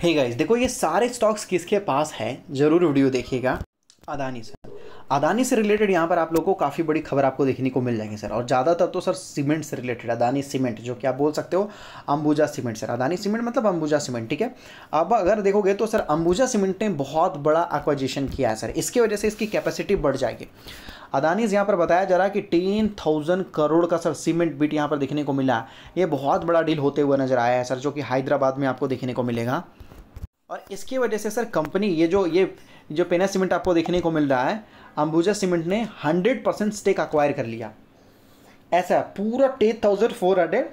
ठीक है देखो ये सारे स्टॉक्स किसके पास है जरूर वीडियो देखिएगा अदानी सर अदानी से रिलेटेड यहाँ पर आप लोगों को काफ़ी बड़ी खबर आपको देखने को मिल जाएगी सर और ज़्यादातर तो सर सीमेंट से रिलेटेड अदानी सीमेंट जो कि आप बोल सकते हो Ambuja cement sir Adani cement मतलब अंबुजा सीमेंट ठीक है अब अगर देखोगे तो सर अंबुजा सीमेंट ने बहुत बड़ा एक्वाजिशन किया है सर इसकी वजह से इसकी कैपेसिटी बढ़ जाएगी से यहाँ पर बताया जा रहा है कि टेन थाउजेंड करोड़ का सर सीमेंट बीट यहाँ पर देखने को मिला ये बहुत बड़ा डील होते हुए नजर आया है सर जो कि हैदराबाद में आपको देखने को मिलेगा और इसकी वजह से सर कंपनी ये जो ये जो पेना सीमेंट आपको देखने को मिल रहा है अंबुजा सीमेंट ने हंड्रेड परसेंट स्टेक अक्वायर कर लिया ऐसा पूरा ten thousand four hundred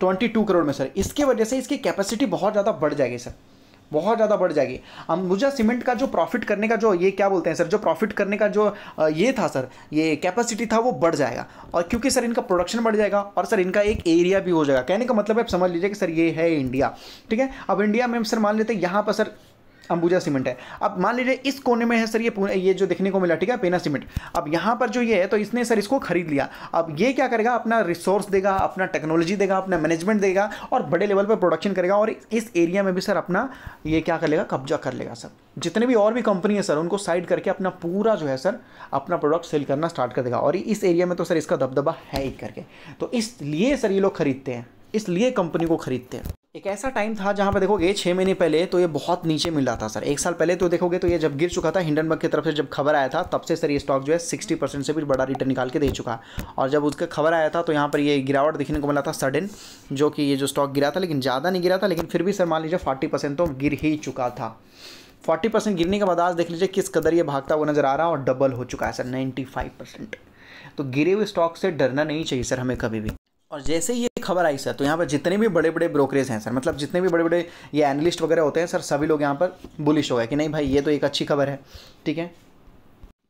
twenty two crore में सर इसके वजह से इसकी कैपेसिटी बहुत ज़्यादा बढ़ जाएगी सर बहुत ज़्यादा बढ़ जाएगी अब मुझे सीमेंट का जो प्रॉफिट करने का जो ये क्या बोलते हैं सर जो प्रॉफिट करने का जो ये था सर ये कैपेसिटी था वो बढ़ जाएगा और क्योंकि सर इनका प्रोडक्शन बढ़ जाएगा और सर इनका एक एरिया भी हो जाएगा कहने का मतलब आप समझ लीजिए कि सर ये है इंडिया ठीक है अब इंडिया में सर मान लेते हैं यहाँ पर सर अंबुजा सीमेंट है अब मान लीजिए इस कोने में है सर ये ये जो देखने को मिला ठीक है पेना सीमेंट अब यहाँ पर जो ये है तो इसने सर इसको खरीद लिया अब ये क्या करेगा अपना रिसोर्स देगा अपना टेक्नोलॉजी देगा अपना मैनेजमेंट देगा और बड़े लेवल पर प्रोडक्शन करेगा और इस एरिया में भी सर अपना ये क्या कर लेगा कब्जा कर लेगा सर जितने भी और भी कंपनी है सर उनको साइड करके अपना पूरा जो है सर अपना प्रोडक्ट सेल करना स्टार्ट कर देगा और इस एरिया में तो सर इसका दबदबा है ही करके तो इसलिए सर ये लोग खरीदते हैं इसलिए कंपनी को खरीदते हैं एक ऐसा टाइम था जहाँ पर देखोगे छः महीने पहले तो ये बहुत नीचे मिल रहा था सर एक साल पहले तो देखोगे तो ये जब गिर चुका था हिंडनबर्ग की तरफ से जब खबर आया था तब से सर ये स्टॉक जो है सिक्सटी परसेंट से भी बड़ा रिटर्न निकाल के दे चुका और जब उसका खबर आया था तो यहाँ पर ये गिरावट देखने को मिला था सडन जो कि ये जो स्टॉक गिरा था लेकिन ज़्यादा नहीं गिरा था लेकिन फिर भी सर मान लीजिए फोर्टी तो गिर ही चुका था 40 परसेंट गिरने के बाद आज देख लीजिए किस कदर ये भागता हुआ नज़र आ रहा है और डबल हो चुका है सर 95 परसेंट तो गिरे हुए स्टॉक से डरना नहीं चाहिए सर हमें कभी भी और जैसे ही ये खबर आई सर तो यहाँ पर जितने भी बड़े बड़े ब्रोकरेज हैं सर मतलब जितने भी बड़े बड़े ये एनालिस्ट वगैरह होते हैं सर सभी लोग यहाँ पर बुलिश हो गए कि नहीं भाई ये तो एक अच्छी खबर है ठीक है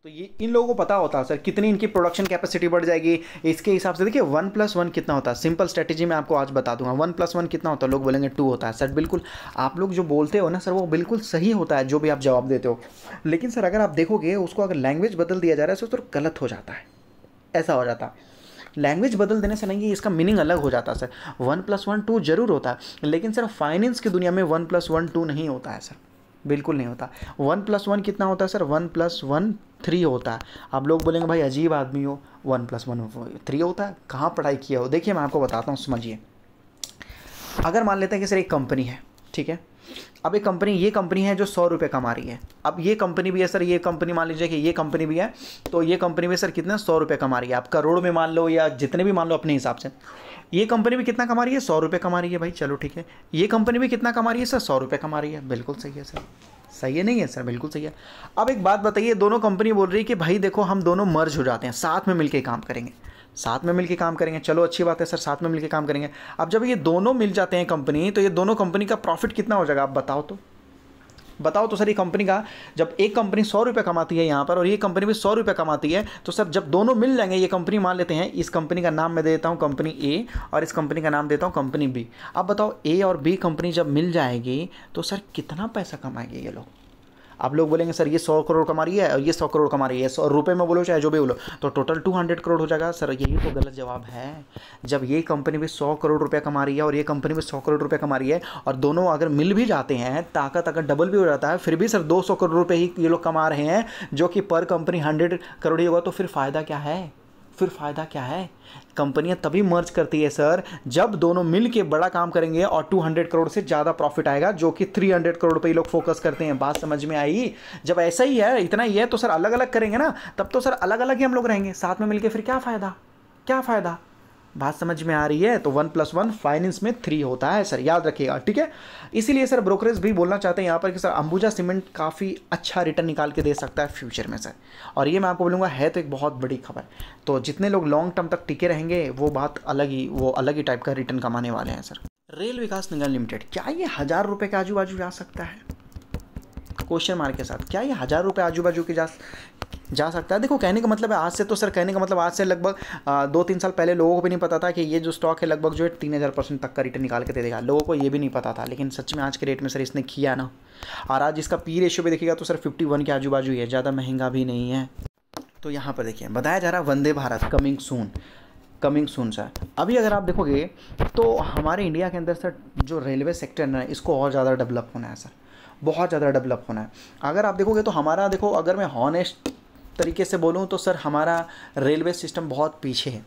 तो ये इन लोगों को पता होता है सर कितनी इनकी प्रोडक्शन कैपेसिटी बढ़ जाएगी इसके हिसाब से देखिए वन प्लस वन कितना होता है सिंपल स्ट्रेटेजी मैं आपको आज बता दूंगा वन प्लस वन कितना होता है लोग बोलेंगे टू होता है सर बिल्कुल आप लोग जो बोलते हो ना सर वो बिल्कुल सही होता है जो भी आप जवाब देते हो लेकिन सर अगर आप देखोगे उसको अगर लैंग्वेज बदल दिया जा रहा है सर तो गलत हो जाता है ऐसा हो जाता है लैंग्वेज बदल देने से नहीं इसका मीनिंग अलग हो जाता है sir one plus one two जरूर होता है लेकिन सर फाइनेंस की दुनिया में वन प्लस वन टू नहीं होता है सर बिल्कुल नहीं होता वन प्लस वन कितना होता है sir one plus one three होता है आप लोग बोलेंगे भाई अजीब आदमी हो वन प्लस वन थ्री होता है कहाँ पढ़ाई किया हो देखिए मैं आपको बताता हूँ समझिए अगर मान लेते हैं कि सर एक कंपनी है ठीक है अब एक कंपनी ये कंपनी है जो सौ रुपये कमा रही है अब ये कंपनी भी है सर ये कंपनी मान लीजिए कि ये कंपनी भी है तो ये कंपनी भी सर कितना सौ रुपये कमा रही है आप करोड़ में मान लो या जितने भी मान लो अपने हिसाब से ये कंपनी भी कितना कमा रही है सौ रुपये कमा रही है भाई चलो ठीक है ये कंपनी भी कितना कमा रही है सर सौ रुपये कमा रही है बिल्कुल सही है सर सही है नहीं है सर बिल्कुल सही है अब एक बात बताइए दोनों कंपनी बोल रही है कि भाई देखो हम दोनों मर्ज हो जाते हैं साथ में मिलकर काम करेंगे साथ में मिलकर काम करेंगे चलो अच्छी बात है सर साथ में मिलकर काम करेंगे अब जब ये दोनों मिल जाते हैं कंपनी तो ये दोनों कंपनी का प्रॉफिट कितना हो जाएगा आप बताओ तो बताओ तो सर ये कंपनी का जब एक कंपनी सौ रुपये कमाती है यहाँ पर और ये कंपनी भी सौ रुपये कमाती है तो सर जब दोनों मिल जाएंगे ये कंपनी मान लेते हैं इस कंपनी का नाम मैं देता हूँ कंपनी ए और इस कंपनी का नाम देता हूँ कंपनी बी अब बताओ ए और बी कंपनी जब मिल जाएगी तो सर कितना पैसा कमाएंगे ये लोग आप लोग बोलेंगे सर ये सौ करोड़ कमा रही है और ये सौ करोड़ कमा रही है सौ रुपये में बोलो चाहे जो भी बोलो तो टोटल टू हंड्रेड करोड़ हो जाएगा सर यही तो गलत जवाब है जब ये कंपनी भी सौ करोड़ रुपया कमा रही है और ये कंपनी भी सौ करोड़ रुपया कमा रही है और दोनों अगर मिल भी जाते हैं ताकत अगर डबल भी हो जाता है फिर भी सर दो सौ करोड़ रुपये ही ये लोग कमा रहे हैं जो कि पर कंपनी हंड्रेड करोड़ ही होगा तो फिर फ़ायदा क्या है फिर फ़ायदा क्या है कंपनियां तभी मर्ज करती है सर जब दोनों मिल के बड़ा काम करेंगे और 200 करोड़ से ज़्यादा प्रॉफिट आएगा जो कि 300 करोड़ पे ही लोग फोकस करते हैं बात समझ में आई जब ऐसा ही है इतना ही है तो सर अलग अलग करेंगे ना तब तो सर अलग अलग ही हम लोग रहेंगे साथ में मिलकर फिर क्या फ़ायदा क्या फ़ायदा बात समझ में आ रही है तो वन प्लस वन फाइनेंस में थ्री होता है सर याद रखिएगा ठीक है इसीलिए सर ब्रोकरेज भी बोलना चाहते हैं यहाँ पर कि सर अंबुजा सीमेंट काफ़ी अच्छा रिटर्न निकाल के दे सकता है फ्यूचर में सर और ये मैं आपको बोलूँगा है तो एक बहुत बड़ी खबर तो जितने लोग लॉन्ग टर्म तक टिके रहेंगे वो बात अलग ही वो अलग ही टाइप का रिटर्न कमाने वाले हैं sir Rail Vikas Nigam limited क्या ये हज़ार रुपये के आजू बाजू जा सकता है क्वेश्चन मार्क के साथ क्या ये हज़ार रुपये आजू बाजू के जा जा सकता है देखो कहने का मतलब है आज से तो सर कहने का मतलब आज से लगभग दो तीन साल पहले लोगों को भी नहीं पता था कि ये जो स्टॉक है लगभग जो है तीन हज़ार परसेंट तक का रिटर्न निकाल के दे देगा लोगों को ये भी नहीं पता था लेकिन सच में आज के रेट में सर इसने किया ना और आज इसका पी रेशियो भी देखिएगा तो सर फिफ्टी वन के आजू बाजू है ज़्यादा महंगा भी नहीं है तो यहाँ पर देखिए बताया जा रहा है Vande Bharat coming soon coming soon sir अभी अगर आप देखोगे तो हमारे इंडिया के अंदर सर जो रेलवे सेक्टर है इसको और ज़्यादा डेवलप होना है सर बहुत ज़्यादा डेवलप होना है अगर आप देखोगे तो हमारा देखो अगर मैं हॉनेस्ट तरीके से बोलूँ तो सर हमारा रेलवे सिस्टम बहुत पीछे है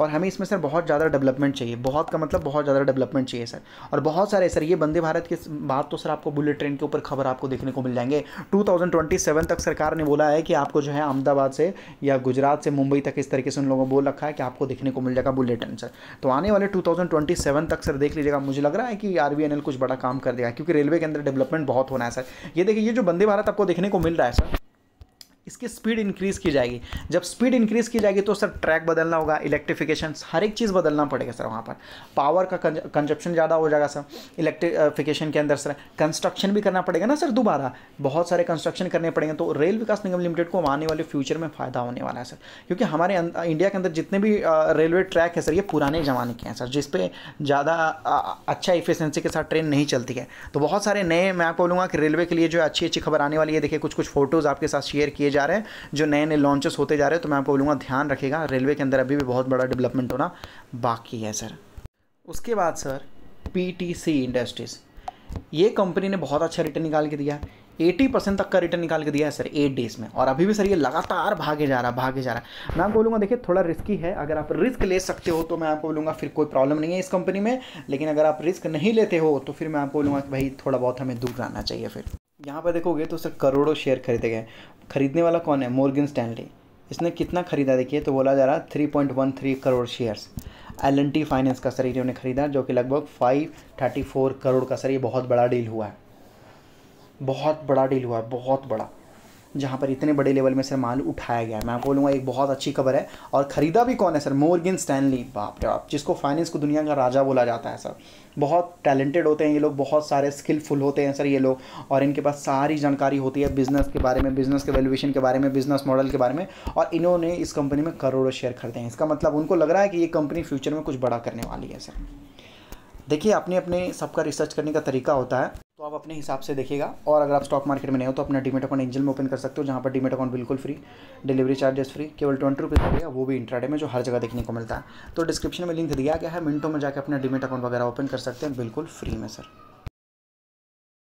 और हमें इसमें सर बहुत ज़्यादा डेवलपमेंट चाहिए बहुत का मतलब बहुत ज़्यादा डेवलपमेंट चाहिए सर और बहुत सारे सर ये वंदे भारत के बात तो सर आपको बुलेट ट्रेन के ऊपर खबर आपको देखने को मिल जाएंगे 2027 तक सरकार ने बोला है कि आपको जो है अहमदाबाद से या गुजरात से मुंबई तक इस तरीके से उन लोगों को बोल रखा है कि आपको देखने को मिल जाएगा बुलेट ट्रेन सर तो आने वाले टू तक सर देख लीजिएगा मुझे लग रहा है कि आर कुछ बड़ा काम कर देगा क्योंकि रेलवे के अंदर डेवलपमेंट बहुत होना है सर ये देखिए ये जो वंदे भारत आपको देखने को मिल रहा है सर इसकी स्पीड इंक्रीज़ की जाएगी जब स्पीड इंक्रीज़ की जाएगी तो सर ट्रैक बदलना होगा इलेक्ट्रिफिकेशन हर एक चीज़ बदलना पड़ेगा सर वहाँ पर पावर का कंजप्शन ज़्यादा हो जाएगा सर इलेक्ट्रिफिकेशन के अंदर सर कंस्ट्रक्शन भी करना पड़ेगा ना सर दोबारा बहुत सारे कंस्ट्रक्शन करने पड़ेंगे तो रेल विकास निगम लिमिटेड को आने वाले फ्यूचर में फ़ायदा होने वाला है सर क्योंकि हमारे इंडिया अं-, के अंदर जितने भी रेलवे ट्रैक है सर ये पुराने ज़माने के हैं सर जिसपे ज़्यादा अच्छा इफिशेंसी के साथ ट्रेन नहीं चलती है तो बहुत सारे नए मैं आपको बोलूँगा कि रेलवे के लिए जो अच्छी अच्छी खबर आने वाली है देखिए कुछ कुछ फोटोज़ आपके साथ शेयर किए जा रहे हैं जो नए नए लॉन्चेस होते जा रहे हैं तो मैं आपको बोलूँगा ध्यान रखेगा रेलवे के अंदर अभी भी बहुत बड़ा डेवलपमेंट होना बाकी है सर उसके बाद सर पीटीसी इंडस्ट्रीज़ ये कंपनी ने बहुत अच्छा रिटर्न निकाल के दिया एटी परसेंट तक का रिटर्न निकाल के दिया है सर एट डेज में और अभी भी सर ये लगातार भागे जा रहा है भागे जा रहा है मैं आपको बोलूँगा देखिए थोड़ा रिस्की है अगर आप रिस्क ले सकते हो तो मैं आपको बोलूँगा फिर कोई प्रॉब्लम नहीं है इस कंपनी में लेकिन अगर आप रिस्क नहीं लेते हो तो फिर मैं आपको बोलूँगा कि भाई थोड़ा बहुत हमें दूर रहना चाहिए फिर यहाँ पर देखोगे तो सर करोड़ों शेयर खरीदे गए खरीदने वाला कौन है मोर्गन स्टैनली इसने कितना खरीदा देखिए तो बोला जा रहा है three point one three crore shares L N T finance का सर इन्होंने खरीदा जो कि लगभग फाइव थर्टी फोर करोड़ का सर ये बहुत बड़ा डील हुआ है बहुत बड़ा डील हुआ है बहुत बड़ा जहाँ पर इतने बड़े लेवल में सर माल उठाया गया है मैं आपको बोलूँगा एक बहुत अच्छी खबर है और ख़रीदा भी कौन है सर मोर्गिन स्टैनली बाप रे बाप जिसको फाइनेंस को दुनिया का राजा बोला जाता है सर बहुत टैलेंटेड होते हैं ये लोग बहुत सारे स्किलफुल होते हैं सर ये लोग और इनके पास सारी जानकारी होती है बिज़नेस के बारे में बिज़नेस के वैल्यूएशन के बारे में बिज़नेस मॉडल के बारे में और इन्होंने इस कंपनी में करोड़ों शेयर खरीदे हैं इसका मतलब उनको लग रहा है कि ये कंपनी फ्यूचर में कुछ बड़ा करने वाली है सर देखिए अपने अपने सबका रिसर्च करने का तरीका होता है तो आप अपने हिसाब से देखिएगा और अगर आप स्टॉक मार्केट में नहीं हो तो अपना डीमेट अकाउंट एंजल में ओपन कर सकते हो जहाँ पर डीमेट अकाउंट बिल्कुल फ्री डिलीवरी चार्जेस फ्री केवल ट्वेंटी रुपीज़ लगेगा वो भी इंट्राडे में जो हर जगह देखने को मिलता है तो डिस्क्रिप्शन में लिंक दिया गया है मिनटों में जाकर अपना डीमेट अकाउंट वगैरह ओपन कर सकते हैं बिल्कुल फ्री में सर